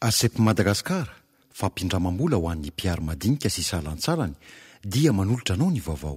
asepy madagasikara fa mpindramam-bola ho an'ny piary madinika syisalantsarany dia manolotra anao ny vaovao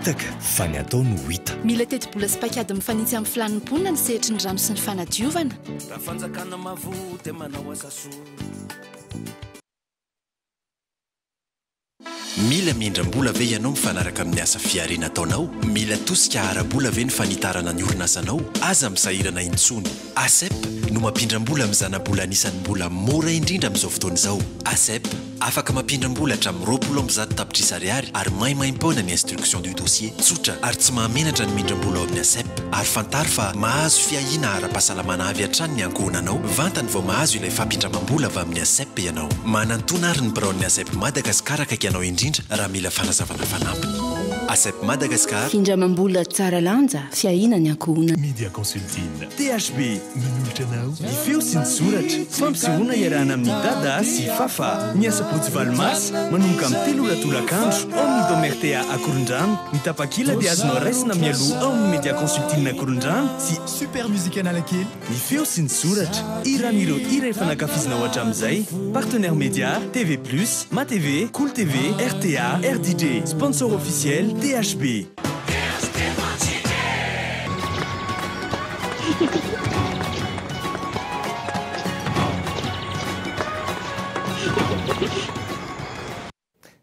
itaka fa ny ataony hohita mila tetibola sypakady mi fanitsy amin'ny filanin'ny ponina ny sehitry ny rano sy ny fanadiovana naaoaaao mila miendrambola ve ianao mifanaraka amin'ny asa fiarena taonao mila tosika harabola ve ny fanitarana ny orinasanao aza misahirana intsony asep no mampindram-bola amizanabola anisan'ny mbola mora indrindra amin'izao fotoana izao asep afaka mampindram-bola hatramiroplomzato tapitris ariary ary maimaimpona ny instruction du dossier tsotra ary tsy mahamenatra ny mindram-bola ao amin'ny asep ary fantary fa mahazo fiahiana ara-pahasalamana avy antrany ny angonanao vantany vao mahazo ilay fampindramam-bola avy amin'ny asep ianao manantona ary ny biroon'ny asep madagasikara akaikhanao indrindra raha mila fanazavana fanampiny asep madagaskar indramambola tsara lanja fiahina ny ankohona media consultinna thb minolitra nao nifeo sy nisoratra fampisihoana iarahna amin'ny dada sy fafa ni asaposy valimasy manonka ami'ny telolo tolo akandro aminidomrta akorondrano nitapakila dia azonao raisana mialoa ao amin'ny media konsultinna akoron-drano sy super mosik ana lakey ni feo sy nisoratra irahanireo iraefanankafizina oatra amin'izay partenaire media tvlus matv coltv rta rdd sponsor offiiel DHB.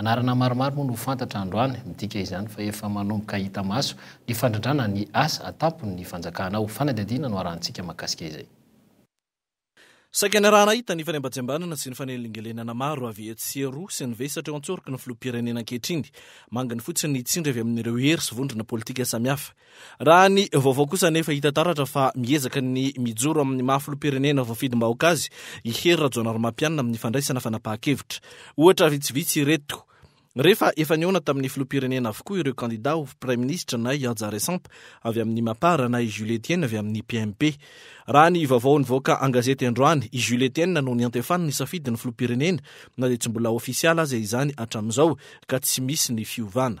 anarana maromaro moa no ho fantatra androany midika izany fa efa manomboka hita maso nyfandradrana ny asa atapo ny fanjakanao fanadiadiana no arantsika mahakasika izay saika ny raha nahitany fanembajembanana sy ny fanelingelenana maro avytsyero sy ny ve satra o antsorika ny filopirenenankehitriny manginy fotsiny ny itsindra avy amin''ireo hery sy vondrina politika sami af raha ny vaovao kosa nefahitataratra fa miezaka ny mijoro amin'ny mahafilo-pirenena vfidym-ba okazy ihery ra jonaromampianana amin'ny fandraisana fanapaha-kevitra ohatra vitsivitsy iretiko rehefa efa nioana tamin'ny filoa-pirenena avokoa ireo candidat o prème ministra na i ajaressampe avy amin'ny mapara na i julietienne avy amin'ny pmp raha ny vaovao ny voaka angazety androany i julietiena no ny antefany ny safidyn'ny filo-pirenena na de tsy mbola offisialy azy izany hatram'izao ka tsy misy ny fiovana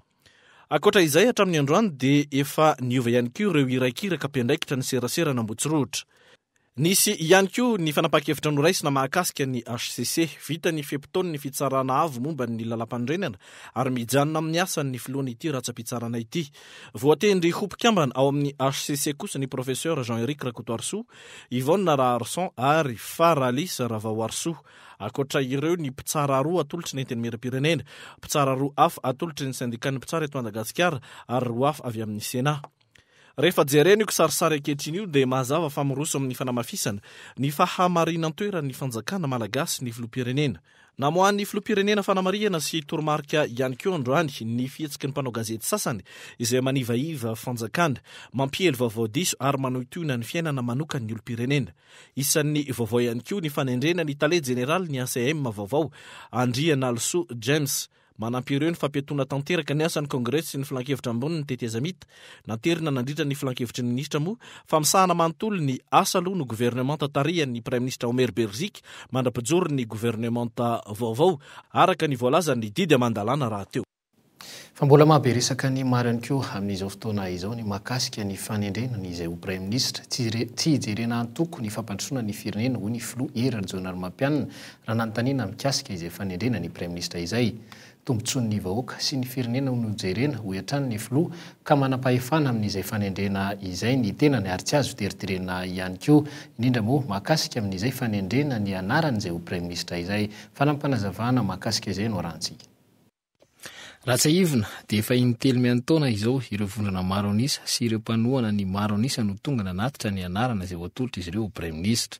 ankoatra izay atramin'ny androany de efa niova ihany ko reo iraikiraka ampindraikihtra ny serasera nambotsirotra nisy ianyko ny fanapakevitra noraisina mahakasika ny cc vita nyfeptony fitsarana ammbanyaa-adrenaa ryam'y asanyoana iyhtsitsanayoatendyhoikambana ao amin'y c kosa ny professer jean eri rat ina on yieoyisaa ltr netyrpee rehefa jerenyko sarisary akehtrin'io de mahazava famiroso amin'ny fanamafisana ny fahamarinatoeran'ny fanjakana malagasy ny flopirenena namoan'ny flopirenena fanamarihana sy tormarka hay ko arany ny fietsiky ny mpanaogazety sasany zay maniai fjna mampiely aiso ary manitina ny fiainana anokanyyolopirenena isan'ny vaoao ay ko ny fanedrena ny tale general ny ac vaovao andrian'also james manampreo ny fampitona tanteraka ny asan'ny congres sy ny filankevitra aboniny tetiazamita nanterina nandritra ny filankevitry ny ministra moa aiony asa oa no gvernement tarihan'ny prme ministrehomer belzik mandra-pijory ny governementa vaovao aoaaoyaaika ny fandrenay izay prm inistryioyonanyirea o y eiahainaiaika izay fanedrena nyprm ministrizay tombotson ny vahoaka sy ny firenena nojerena hoatranyny flo ka manam-pahefana amin'izay fanendrena izay ny tena nyaritsy azy teitirena ihany ko inindramo makasika amin'izay fanendrena nyanarany zay oprèm ministre izay fanampanazavahna makasikaizay o ante antaona izao ireovondranamaro anisa sy ireompanoana ny maro anisa no tonga nanatitra nyanarana zay oatolotra izy ireo o prèm ministra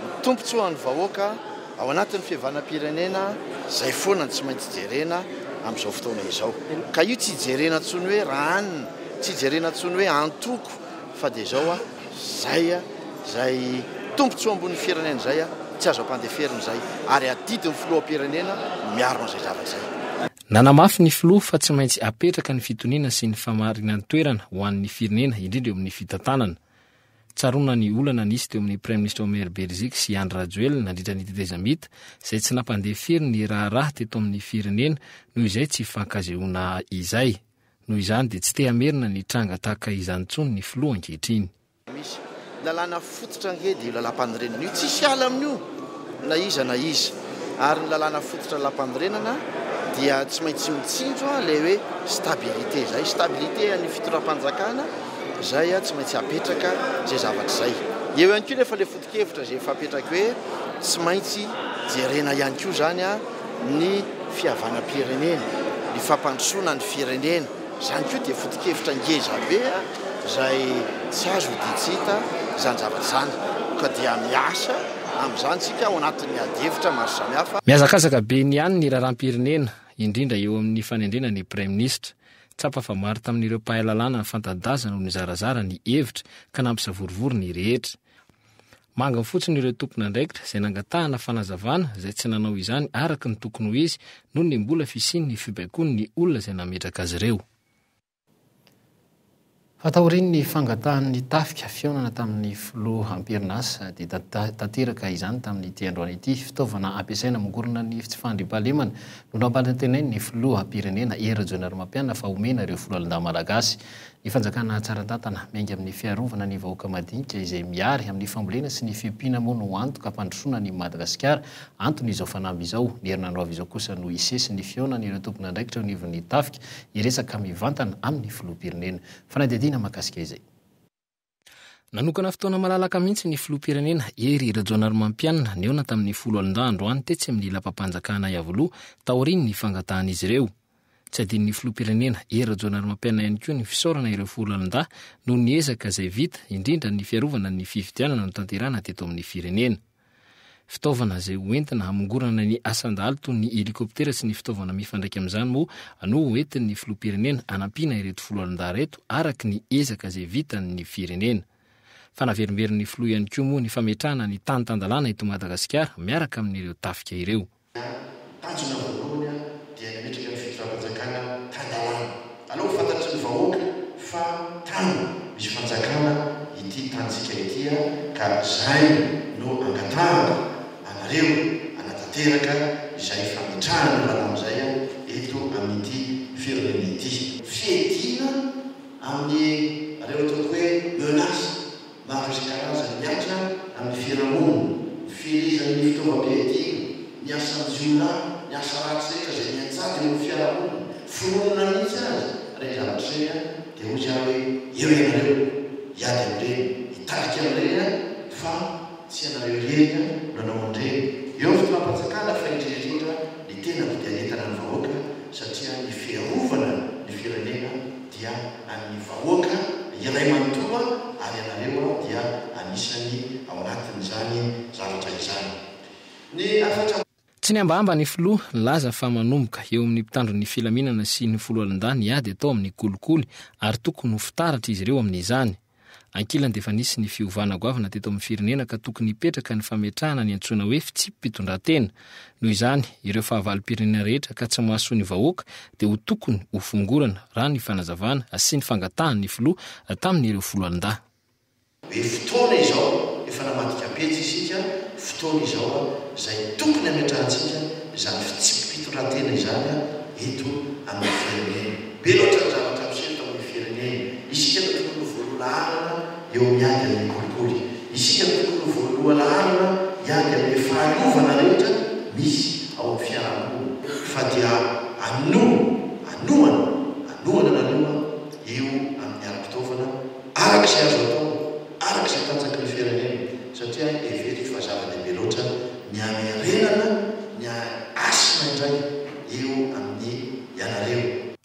tompontsy ha any vahoaka ao anatin'ny fihivanam-pirenena zay foanany tsy maintsy jerena amin'izao fotona izao ka io tsy jerena ntsony hoe rahanina tsy jerenantsony hoe antoko fa dia izao a zay a zay tompontsohoa ambon'ny firenena zay a tsy azo ampandeferina zay ary atidiny filoam-pirenena miaron'izay zava zay nanamafy ny filoa fa tsy maintsy apetraka ny fitoniana sy ny famarinany toerana hohan'ny firenena indrindreo amin'ny fitantanana sarona ny olana nisy teo amin'ny prem ministre omar belzik sy andrajoel nandritra nytetezamita zay tsy nampandeha fir ny raharaha teto amin'ny firenena noho izay tsy fankazhona izay noh izany de tsy tehamerina nyrangatahaka iznytsonyny floankehitrya totreaetsy alaamin'ioyapaneaaditsy mainysy mitsinole oe abilité zaybilité ny fitoram-panjakana zay a tsy maintsy apetraka zay zavatra zay eo ihany ko nefa la fotikevitra zay fa apetraka hoe tsy maintsy jerena ihany ko zany a ny fihavanam-pirenena ny fampandrosoana ny firenena zany ko dia fotikevitra ngezabea zay tsy azo hoditsita zany zavatrazany ka dia miasa amin'izany tsika ao anatin'ny adevitra maso samihafa mihazakazaka be ny any ny raharam-pirenena indrindra eo amin'ny fanendrena ny prèm ministra safa fa mary tamin'ireo mpahaylalàna n fantadazano ny zarazara ny hevitra ka nampisa vorovory ny rehetra manginy fotsiny ireo tokony andraiki izay nangatahana fanazavana zay tsy nanao izany araky ny tokony ho izy noho ny mbola fisiny ny fibaikony ny olona izay nametraka azy ireo hatao reny ny fangatahan'ny tafika fionana tamin'ny filoa hampirinasa dia at- tanteraka izany tamin'nyity androana ity fitaovana ampiasaina mongorona ny ftsy fandri-pahalemana nolambaliny tenainy ny filo ampirenena era-jonareo mampiana fa homena reo filoalindaha malagasy ny fanjakana tsaratatana mainga amin'ny fiarovana ny vahoaka madinika izay miary amin'ny fambolena sy ny fpina moa noantoka mpandrosona ny madagasikara antonyizao fanamby izao nierinano avy izao kosa no isesy ny finany tompony ndraikitra nin'ny tafia ireaka miantana amin'ny lopirneainaimpiana na tamin'ny floandandro any tey amin'ny lapampanjakana ltnha sadyny filoapirenena erajonary mampiana iany ko ny fisaôrana ireo folo alndah no nyezaka zay vita indrindra ny fiarovanany iaptera seayy nenaveimberi'ny flo any keo moa ny fametrahna ny tanytandalana eto madagasikara miaraka amn''reoteo zay no angatahaka anareo anatateraka izay famitrahana nata ami'izay aho etyno aminyity fironeny ty fiedina amin'ny reo ataotoo hoe menasa mba ro isa-karanzany miatra amin'ny firahon filizanyny fitomba-piadina miasanjiola niasaratyseta zay miantsavyno fiarahona finonana mitsy azy rendamitrseka dia ho za hoe eo ianareo iady ami'reny hitatika amirena fa tsy anareo renna no anao andreny eo fatnam-patsakala fa indridridrihitra ny tena vdi netana ny vahoaka satria nyfiarovana ny firenena dia any vahoaka iray mandora ary anareo aho dia anisany ao anatin' izany zavatra izany ny atr tsy ny ambaamba ny filoa nlaza famanomboka eo amin'ny mpitandro'ny filaminana sy ny foloalindany ady atao amin'ny kolokoly ary tokony ho fitaratra izy ireo amin'izany ankilandefa nisy ny fiovanagoavina teto amin'ny firenena ka tokony ipetraka ny fametrahana ny antsoana hoe fitsipypitondrantena noho izany ireofahaaly-pirenena rehetra ka tsy maso ny vahoaka di ho tokony hofongorana ra ny fanazavana sy ny fangatahan'ny flo taminy ireo floindafiia'yre miagy amin'ny opoly isika toko no voaloha lahanna miandy amin'ny faanovana lehtra misy ao fiarao fa dia ano anomana anomana n anoma eo amin'ny ara-pitaovana araka izay azao tao araka iza tanjaka ny fiarenena satria eferi fahazavany ame loatra miamyrenana ny asina indraiky eo amin'ny anareo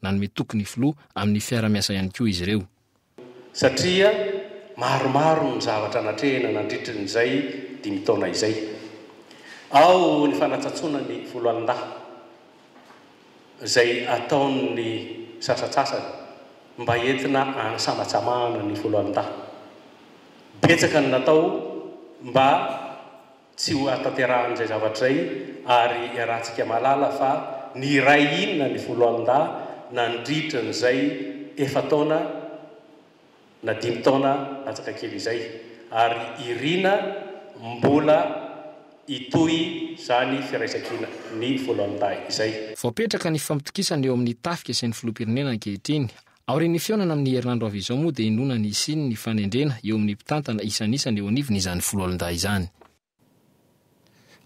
nanome tokony filo amin'ny fiara-miasa ihany koa izy reo satria maromaro ny zavatra anatrehna nandritran' izay di mitaona izay ao ny fanatsatsona ny voloanndah zay ataony sasatsasak mba entina anysamatsamahana ny volo anindahy betsaka ny natao mba tsy h atanterahan'izay zavatra zay ary arantsika malala fa ny ray inona ny voloanindaha nandritra n' izay efa taoona na dimy taona hatsaka kely izay ary irina mbola itohy izany firaisakina ny folo alindahy izay vo petraka ny fampitokisana eo amin'ny tafika sy ny filompirenena nkehitriny ao ri'ny fionana amin'ny herinandro ava izao moa dia inona ny isiny ny fanendrena eo amin'ny mpitantana isanisany eo aniviny izan'ny folo alondahy izany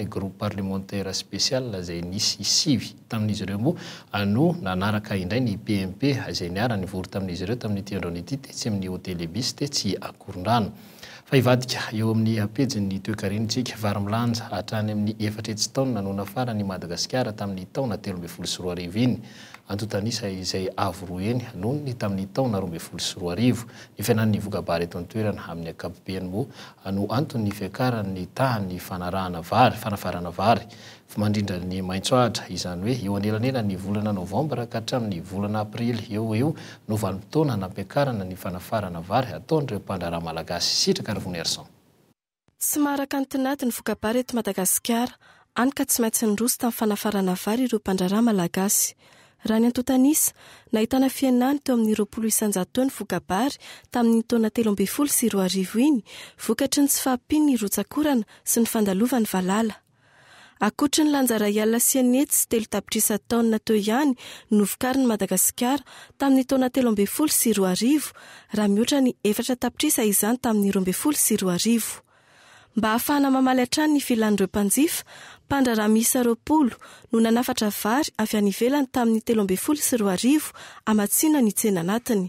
y groupe parlementaire spécial zay nisy sivy tamin'izy ireo ambo ano nanaraka indray ny pmp zay niara nivory tamin'izy reo tamin'nytyandraoanaty te tsy amin'ny hôtelebusy te tsy akorondrano fa ivadika eo amin'ny apejiny toekariny tsika varymilanja hatrany amin'ny efatra etsy taoy nanonafara ny madagasikara tamin'ny taona telombey folo sy roa arivo iny antotanisa izay avo roa eny anony tamin'ny taona ro mbe folo sy roa arivo ny fianan'nyvokabary eton toerana amin'ny akapobe ny moa ano anton ny fiakara ny tahany fanarahna vary fanafarana vary fmandrindra ny maitso ahatra izany hoe eo anelanela ny volana novambra ka hatramin'ny volana aprily eo eo novanompotona nampiakarana ny fanafarana vary ataonyireo mpandrarah malagasy sitraka ryvonnyka ntinatny vokabary et madagasikara anka tsy maintsy nyroso tamin'ny fanafarana vary iropandraraha mlaay nan on'ae akotry ny lanjara ialna sianety sy telo tapitrisa taona teo ihany novokariny madagasikara tamin'ny tona telo mby folo sy roarivo raha mihoatra ny efatra tapitrisa izany tamin'nyromby folo sy roarivo mba ahafahana mamaly atranyny vilanydireo mpanjifa mpandrarahmiisa roolo no nanafatra vary avy any velany tamin'ny telo mbyfolo sy roriv amatsiana ny isena anatiny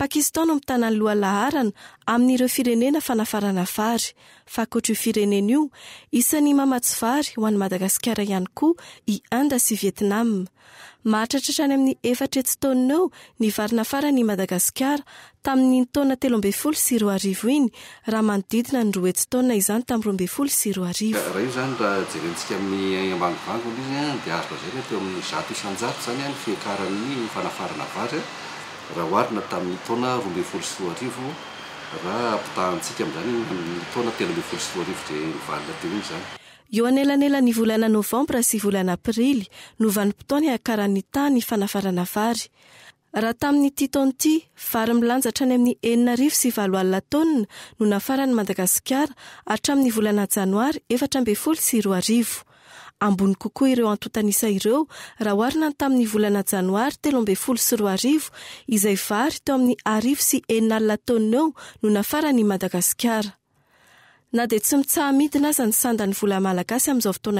pakistan amin' tanany lohanlaharana amin'n'ireo firenena fanafarana vary fa nkoatraio firenenaio isan'ny mamatsovary hoany madagasikara ihany koa i andasy vietnam mahatratratra any amin'ny efatra etsitoa ao ny varina fara ny madagasikara tamin'nytonateomb folo s rohoreytrbo srrha io zany rahjerentsika min ambaivago iy di aazayre teo amin'ny zato isanjaro zany a ny fiakarany fanafarana varya raha oarina tamin'ny taona roa mbey folo sy ro arivo raha ampitahantsika amin'izany ny taona tela mbey folo sy roa arivo de ivalona ten iny zany eo anelanela ny volana novembra sy volana aprily no vanim-potoana akaran'ny tany fanafarana vary raha tamin'nyti taonty vary milanjatra ny amin'ny henina rivo sy valoalinataonina no nafarany madagasikara hatramin'ny volana janoary efatra mbe olo sy r ambony kokoa ireo antotanisa ireo raha oarina ny tamin'ny volana janoary telo ambe folo sy ro arivo izay vary teo amin'ny arivo sy eninalatony eo no nafarany madagasikara na de tsy mitsahamidinaazany sandanyymoniyhyabaanyrnyaiatoadyara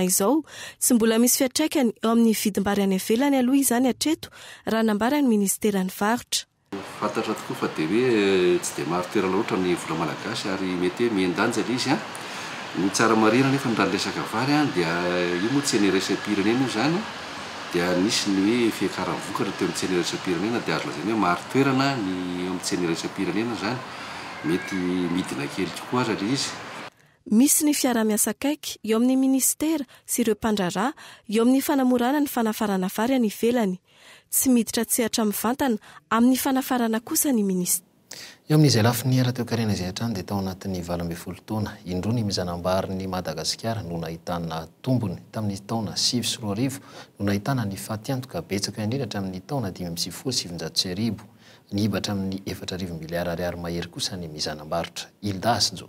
amyvamaaasy aymeyndanj izya ny tsaramarena nyefa nira nlesakavary any dia eh, io moa tsy eny rasam-pirenena o zany dia nisy ny hoe fiakaravokatra te amintsy ny rasam-pirenena di azo lazany hoe maro toerana nyamn tsy eny rasam-pirenena zany mety midina kelikoko azale izy misy ny fiara-miasakaiky eo amin'ny ministera sy ireompandrara eo amin'ny fanamorana ny fanafarana vary ny ivelany tsy miditra tsy atra mvantana amin'ny fanafarana kosanyminist eo amin'i zay lafi nyara teo karena izay hntrany de tao anatin'ny valamby folo taona indro ny mizanambari ny madagasikara no nahitana tombony tamin'ny taona sivy sy ro arivo no nahitana ny fatiantoka betsaka indriny hatra amin'ny taona dimy misivy foa svinjatosyaribo niibatra amin'ny efatra arivo miliaryariary mahery kosa ny mizanam-baritra ildasinzao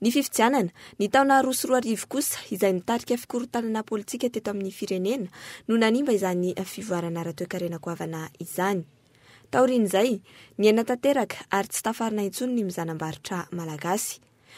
ny fifitianana ny taona rosoroa arivo kosa izay nitarika fikorontanana politsika teto amin'ny firenena no nanimba izany fivoarana raha toekarenakoavana izany taorian' izay ny ana tanteraka ary tsy tafarana intsony ny mizanambaaritra malagasy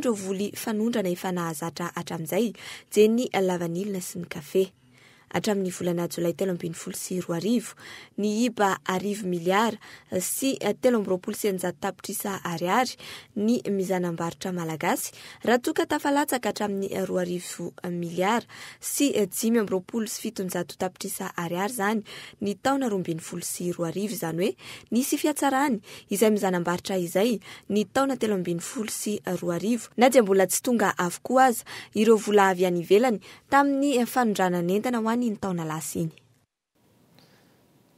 ndreo voly fanondrana efanahzatra hatramin'zay jeny alavan'ilana sy ny kafe atramin'ny volanajo lay telo ambiny folo sy ro arivo nyai sy teo ambropolo snjato tapitrisa ariay nymizanabaritraska araminyro arivoiasyymroo syionatoapirianyny anay oo sy royoayonaireo olayvelany tamin'ny fanondranany entana oany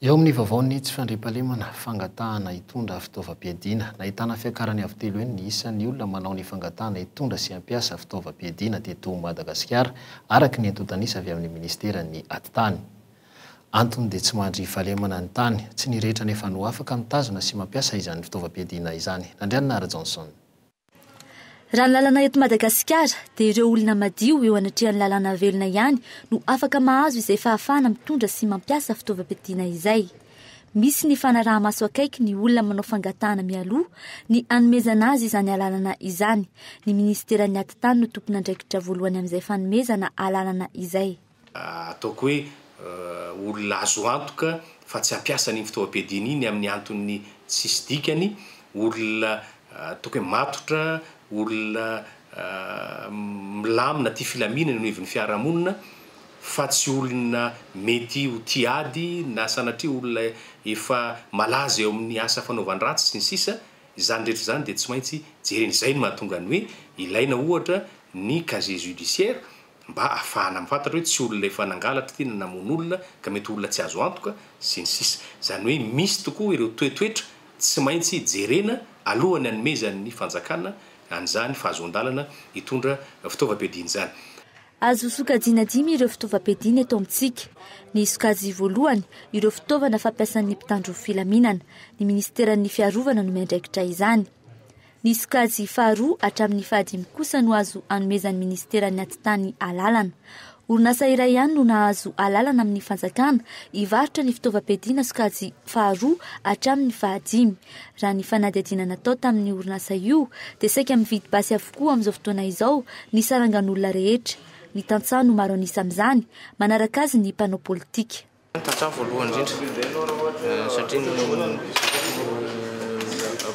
eo amin'ny vavaony tsy fandrim-pahalemna fangatahana itondra fitaovam-piadiana nahitana fiakarany avtelo he nisan'nyolona manao ny fangatahana itondra sy ampiasa fitaovam-piedina teto madagasikara araky ny antotanisa avy amin'ny ministerany aitany anoy de tsy mandry aena ny tany tsy nrehetra neno afaktazona sy mampiasa izan'ny fitaovam-piadina izany nandrianona arjanson raha ny lalana eto madagasikara de ireo olona madio eo anatrehany lalana velona ihany no afakamahazozayaanaiondra syasaavaaianaasokaiolona manao fangatahana iao ny amezana azy zany alalana izany ny ministerany aty tany no tompony andraikitra voalohany ami'zay fanomezana alalana izay ah, ataoko hoe euh, olona azo antoka fa tsy ampiasanyiny fitaovam-piadiana iny amin'ny anton'ny tsisy dikany olona ah, ataoko hoe matotra olonamilamy ah, na ty filaminany nohivin'ny fiarahamonina fa tsy olona mety ho ti ady na sanatry olona efa malaza eo amin'ny asa fanaovan- ratsy sy ny sisa zany rehetra zany de tsy maintsy jereny zay ny mahatonga any hoe ilaina ohatra ny kaze judiciaira mba ahafahana am' fantatra hoe tsy olona efa nangalatra ty na namon' olona ka mety olona tsy azo antoka sy ny sisa zany hoe misy tokoa ireo toetoetra tsy maintsy jerena alohany anomezany'ny fanjakana an'izany fa hazoan-dalana hitondra fitaovam-piadiny zany azo sokadinadimy ireo fitovam-piadiny eto amintsika ny sokazy voalohany ireo fitaovana fampiasan'ny mpitandro filaminana ny ministeran'ny fiarovana no mandraikitray izany ny sok azy faharoa atramin'ny fahadimy kosa no azo anomezan'ny ministeran'ny atitany alalana ornasa iray ihanyno nahazo alalana amin'ny fanjakana ivarotra ny fitova-pidina sokay ahaarany ahay raha y fanaiinanatao tamin'ny orinasa o dsaiyvidibasy avkoa amzao toana izao nsrangan'olona rehetrn nsanomaroas amzany manarakazy nympanaoi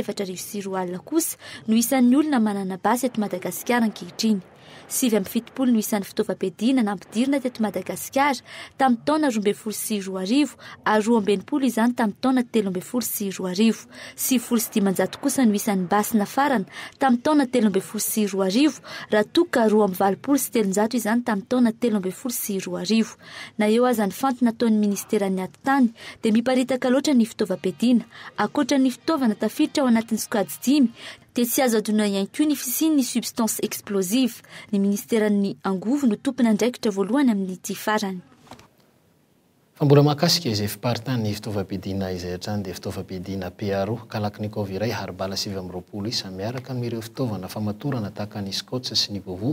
efatra resiro ala kosa no isan'ny olona manana basyeto madagasikara nykehitriny sivy amy fitopolo no isan'ny fitova-pedina nampidirina tety madagasikara tamin'ny taona roambe folo sy ro arivo arbepoozany tay taa tam'y tanateobsnyanaonyinyatany de miparitaka loany itva-edina akoatra ny fitaovana tafiditra o anatin'ny ska imy de tsy azo adona ian ko ny fisin ny substance explosive ny ministerany angovy no tompony andraikitra voalohany amin'ny di farany fa mbola mahakasika izay fiparytany fitaovambidiana izay a-trany de fitaovambidiana piaro kalaki nykova iray harybalasivy amin'y roapolo izy a miaraka nyireo fitaovana famatorana tahaka ny scots sy ny vovo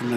yy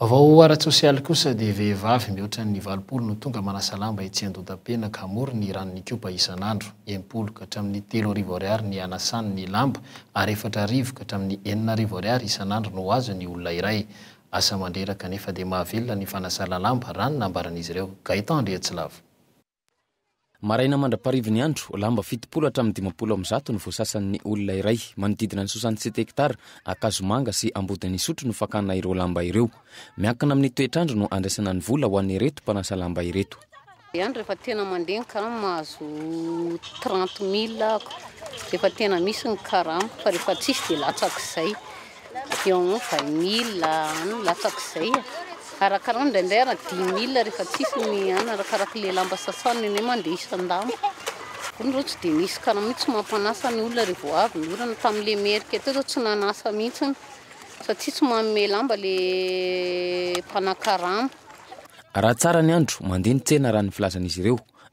d'oavao rasôsialyosa de vehivavy mihoata ny valopolo no tonga manasa lamba e tsy andota-pena kamory ny ranon'ny kopa isan'andro okharamin'ny telo riay ny anasany ny lamba aryefatra ioka hatramin'ny enina rivriary isan'andro no azo ny olona iray asa mandrera kanefa de mahavelona ny fanasala lamba ra no nambaran'izy ireo gaitan ndreatsylavoaraina mandrapahariviny andro lamba fitopolo hatramin'ny dimapolo ami'y zato ny voasasany'ny olona iray manodidina ny soxanti set hectara akazo manga sy ambodinysotro no fakanna ireo lamba ireo miakina amin'ny toetrandro no andraisana ny volna hoan'ny areto mpanasalamba iretoihfatnanh ny rahaz trente millaisnya hty eo o vay mil any lasakzay arakaranndraindray rah dix mil rehfa tisy ny any arakarak le lamba sasann n mandeha isan-dam ony reo tsy de misy karamoi tsy mampanasany olona re vo avyny orana tami'le merka to zao tsy nanasa mihitsny sa tsi sy mame lamba le mpanakaramo raha tsara ny andro mandeha ny tena raha nyvilazanaizy ireo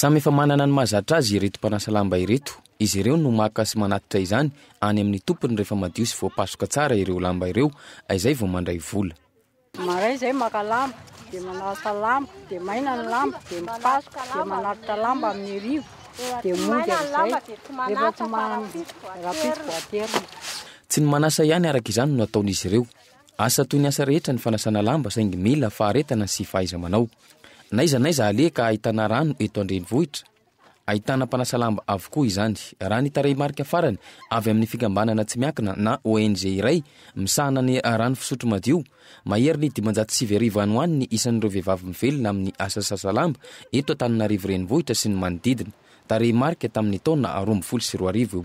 samy efa manana ny mahazatra azy iretom-panasa lamba ireto izy ireo no maka sy manatitra izany any amin'ny tompony rehefa madio sy voapasoka tsara ireo lamba ireo aizay vao mandray vola tsy ny manasa ihany araka izany no ataon'izy ireo asa toy ny asa rehetra ny fanasana lamba saingy mila faharetana sy fahaiza manao naiza naiza aleka ahitana rano eto andrenivohitra ahitana mpanasalamba avokoa izany raha ny tare marka farany avy amin'ny figambanana tsy miakina na ong iray misahana ny rano fisotro madio maheri ny dimanjaty sivy arivo any hoanny isan'nyreo vehivavy mivelona amin'ny asasasalamba eto tanina arivorenivohitra sy ny manodidina tarey marka tamin'ny taona aromfolo sy rorivo io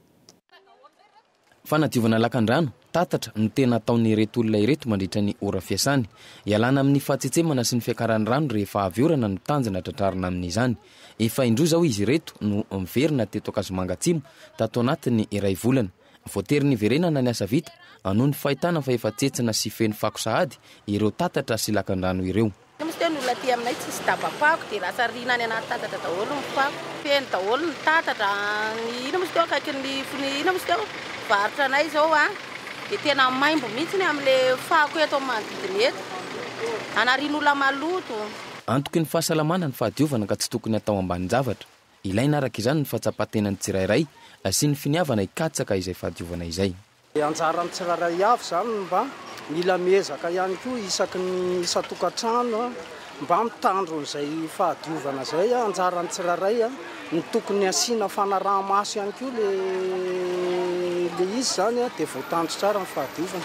fanadiovana lakandrano tatatra ny tena hataony retoolona ireto mandritra ny ora fiasany ialana amin'ny fahatsetsemana sy ny fiakarahanyrano rehefa aorana notanjina tratrarina amin'izany efa indro zao izy reto no iverina tazoaitatyaylnaenyeenana iyereoa sy kndranoreo varitra anay zao a ah. di tena maimbo mihitsy ny am'le fahako oeato y manodidimety anarin'ona maloto antoky ny fahasalamana ny fahadiovana ka tsy tokony hatao ambanynjavatra ilaina arak' izany no fahatsapahatenany tsirairay sy ny finiavana hikatsaka izay fahadiovana izay anjarany tsirairay avy zany mba mila miezaka ihany ko isaky ny satokantranoa ah. mba mitandro nzay fahadiovana zay a ah, anjarany tiraraya ah. ny tokonyasina fanarahmaso ihany ko le izy zanya ah, divoatando tsaranfahaivna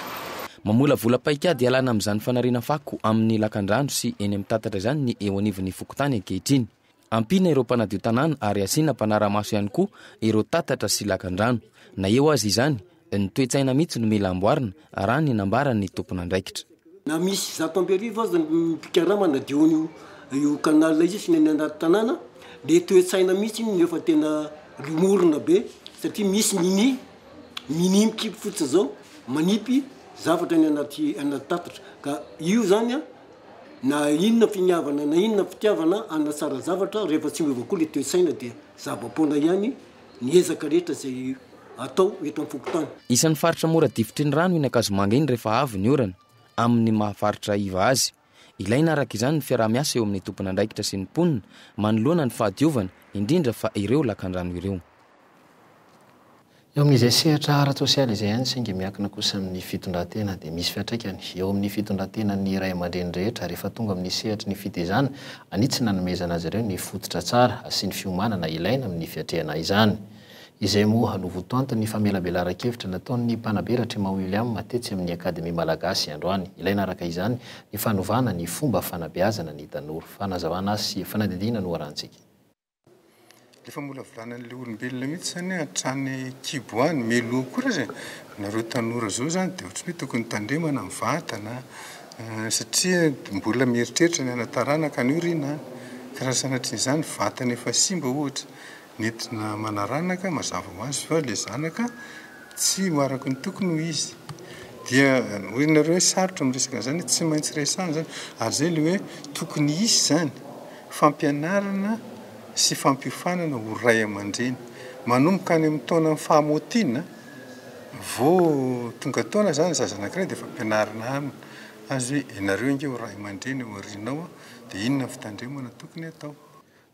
mamola vola paik ady alana amin'izany fanarina fako amin'ny lakandrano sy eny amin'ny tatatra izany ny eo anivin'ny fokotany ankehitriny ampina ireo mpanadiotanàna ary asiana mpanaramaso ihany koa ireo tatatra sy lakan-drano na eo azy izany ny toetsaina mihitsy no mila amboarina ra ny nambara ny tompona daikita na misy za am ariv aany miaai ammi mityzvatry anay anaytatrainninainniivna aasarazavatra rehefa tsy miovakoa le toesina de zabapona ihany niezaka rehetra zay atao et fokotany isan'ny faritra moradifitryny rano iny akazomanga iny rehefa avy nyorany amin'ny mahafaritra iva azy ilaina arak' izany ny fiarahmiasa eo amin'ny tompona andraikitra sy ny mponina manoloana ny fahadiovana indrindra fa ireo lakan-drano ireo eo amin'zay sehatra ara-tsosialy izay hany synge miakina kosa amin'ny fitondrantena di misy fiatraikany eo amin'ny fitondrantena ny iray amandrenyrehetra rehefa tonga amin'ny sehatry ny fitezana any tsy nanomezana azy ireo ny fototra tsara sy ny fiomanana ilaina amin'ny fiatrehana izany izay mohanovotoanto ny famelabela arakevitra nataony mpanaberatry maly a matetsy amin'ny akadmi malagasy androanyilainarakizayyombafanaaoihitsy oo artar zao zany deohty me tokony tandremana vatana eh, satria mbola mieritreritra ny anatarana ka nyornakhatrn'zany vatany efa simba ohatra neinamanaanaka mazavaazya le zaaktsy akonytooyhreosaor amekznysy maintsynyazayle oe tokony izy zanyfampianarana sy fampiofanana ho ray aman-dreny manomboka any am'ytaonafahamoin v tonga taona zany zazanakiray defampinaana ainaazy o anareoneorayaman-dreny oinao d inona fitandremna tokonyatao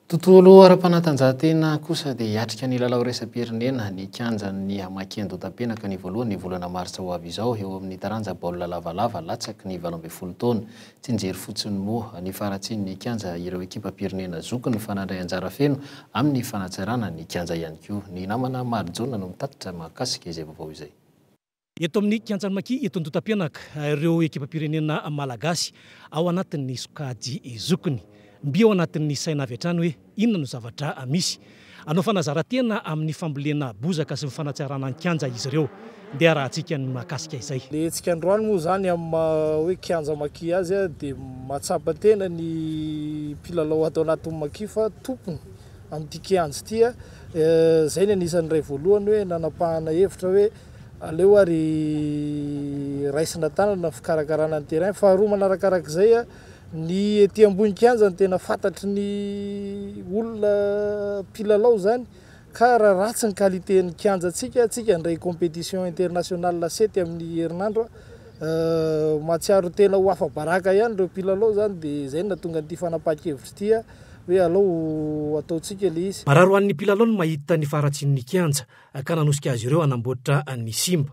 tontolo ara-panatanjahantena kosa de atrika ny lalaoesampirnea ny kanjany makdotenaknyohnnynmasoaao eoamin'ytaaaaavltak nyttsnjey fotsiyonyfratsiny kana ireoekippneoyfaayea'ynnykanaakoaoaity aaetoain'ny kanjany maki eto an-dotapenaka ireo ekipa pirenena malagasy ao anatin'ny sokay zokiny mbi o anatin'ny saina avy atrany hoe inona no zavatra misy anao fanazarantena amin'ny fambilena bozaka sy mifanatsiranany kanja izy reo dea raha antsika ny mahakasika izayle ndroamo zanyaoekianjamaki azya di aaennyao tamaifa tmyatyianta eh, zay n aian'nrayaoy hoenaahaa hoeaeoayanakarakarananytrn faharmanarakarakzay ny ty ambony kianjany tena fantatry ny olona pilalao zany ka raha ratsiny kualité ny kianjasika ika nray compétition internationalasety amin'y herinandroa euh, mahatsiaro tena ho afabaka ihany reopialao zany d zay na tonga nty fanapahkevitry tya hoe alao ataotsika le izy maraha ro an'ny pilalao ny mahita nyfaratsin'ny kianja ka nanosika azy ireo anamboitra ny simba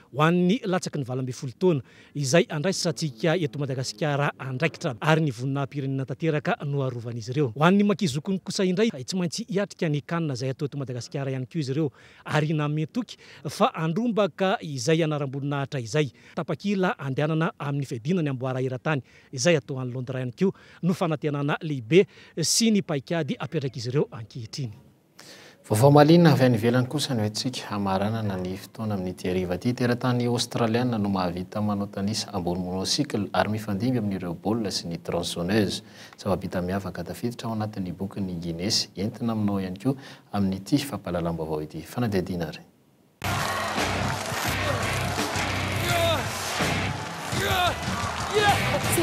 hoany latsaky ny valamby folo taoana izay andraissantsika eto madagasikara andraikitra ary ny vonina mpirenena tanteraka no arovan'izy reo ho an'ny mankizokony kosa indray ay tsy maintsy hiatrika ny kanina zay atao eto madagasikara iany ko izy reo ary nametoky fa andrombaka izay anaram-boninahatra izay tapakila andianana amin'ny fiadinany amboaraeran-tany izay atao any londra ihany ko no fanatenana lehibe sy ny paikady apetraka izy ireo ankihitriny vaovao malinna avy an'ny velany kosa ny hoentsika hamaranana ny fotoana amin'nyityariva ity terantany aostraliana no mahavita manao tanisa ambony monosikle ary mifandimby amin'ny rebaol sy ny transoneuze sava-b ita mihavaka tafitotra ho anatin'ny bokyny guines entina aminao ihany koa amin'n'ity fampalalambo avao ity fanadihadianary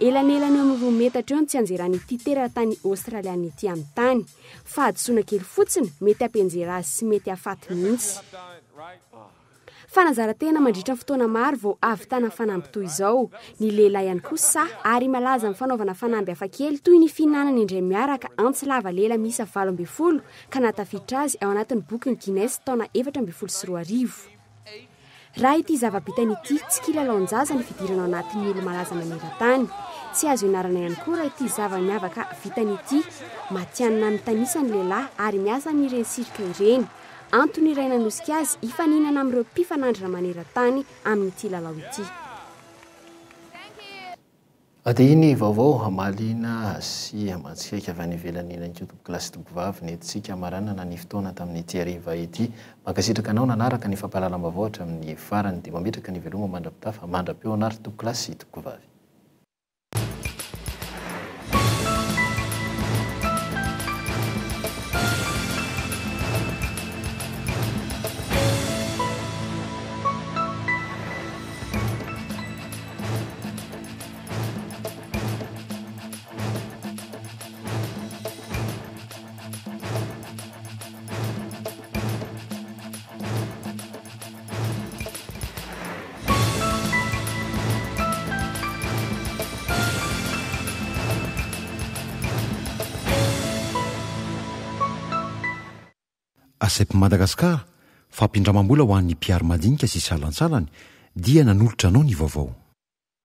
elan'elanyeo amin'ny roa metatra eo ny tsy anjerany titeraa tany aostraliannyity amin'ny tany fahadosoina kely fotsiny mety ampinjera azy sy mety afaty mihihitsy ateamandritra ny ftoana maro vao avytanany fanamby toy izao ny lehilay ihany ko sa ary malaza amin'y fanaovana fanamby afa kely toy ny fihinanany indray miaraka antsy lavalela misy avalo ambyy folo ka natafidtra azy ao anatin'ny boky ny gines taona efatra mbiy folo sy roa arivo raha ity zavabitanyity tsy kilalaon-jaza ny fidiranao anatiny olo malaza manerantany tsy azo hianarana ihany koaraha ity zava miavaka vitanyity matianina amin'ny tanisany lehilahy ary miasa nyireny sirika ireny antony iray nanosika azy ifa ninana amin'ireo mpifanandrina maneran-tany amin'nyity lalao ity de iny vaovao hamalina asia matsikaiky avy a n'nyvelaninany keo tompo klasy tomkovavy nttsika maranana ny fotoana tamin'ny tiariva ity mankasitraka anao nanaraka ny fampahalala mavaohatra amin'ny farany de mametraka nyveloma mandra-pita fa mandram-peo anaritry tompo klasy tomkovavy say py madagasikara fampindramam-bola ho an'ny piary madinika sy salansalany dia nanolotra anao ny vaovao